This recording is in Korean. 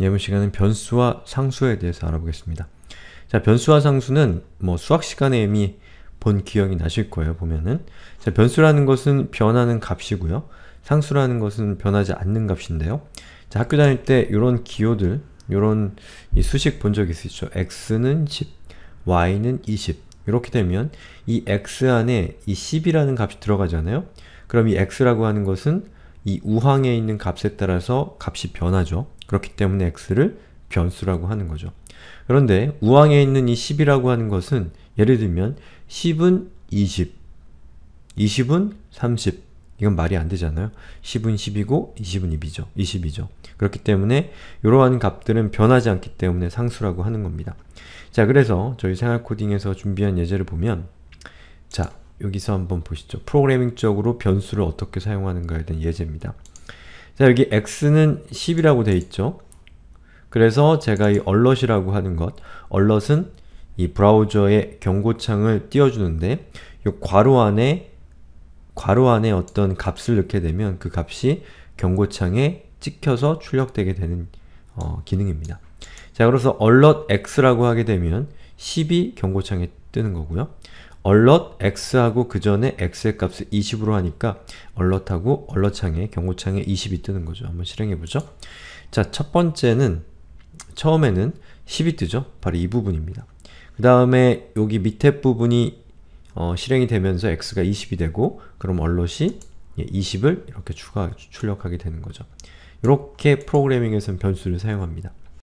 예문 시간은 변수와 상수에 대해서 알아보겠습니다. 자, 변수와 상수는 뭐 수학 시간에 이미 본 기억이 나실 거예요, 보면은. 자, 변수라는 것은 변하는 값이고요. 상수라는 것은 변하지 않는 값인데요. 자, 학교 다닐 때 이런 기호들, 이런 수식 본 적 있으시죠? x는 10, y는 20. 이렇게 되면 이 x 안에 이 10이라는 값이 들어가잖아요. 그럼 이 x라고 하는 것은 이 우항에 있는 값에 따라서 값이 변하죠. 그렇기 때문에 x를 변수라고 하는 거죠. 그런데 우왕에 있는 이 10이라고 하는 것은 예를 들면 10은 20, 20은 30 이건 말이 안 되잖아요. 10은 10이고 20은 2이죠 20이죠. 그렇기 때문에 이러한 값들은 변하지 않기 때문에 상수라고 하는 겁니다. 자, 그래서 저희 생활코딩에서 준비한 예제를 보면 자, 여기서 한번 보시죠. 프로그래밍적으로 변수를 어떻게 사용하는가에 대한 예제입니다. 자 여기 x는 10이라고 되어 있죠. 그래서 제가 이 alert이라고 하는 것, alert은 이 브라우저의 경고창을 띄워주는데 이 괄호 안에 괄호 안에 어떤 값을 넣게 되면 그 값이 경고창에 찍혀서 출력되게 되는 어, 기능입니다. 자, 그래서 alert x라고 하게 되면 10이 경고창에 뜨는 거고요. alert x하고 그 전에 x의 값을 20으로 하니까 alert하고 alert창에 경고창에 20이 뜨는 거죠. 한번 실행해보죠. 자, 첫 번째는 처음에는 10이 뜨죠? 바로 이 부분입니다. 그 다음에 여기 밑에 부분이 어, 실행이 되면서 x가 20이 되고 그럼 alert이 20을 이렇게 추가, 출력하게 되는 거죠. 이렇게 프로그래밍에서는 변수를 사용합니다.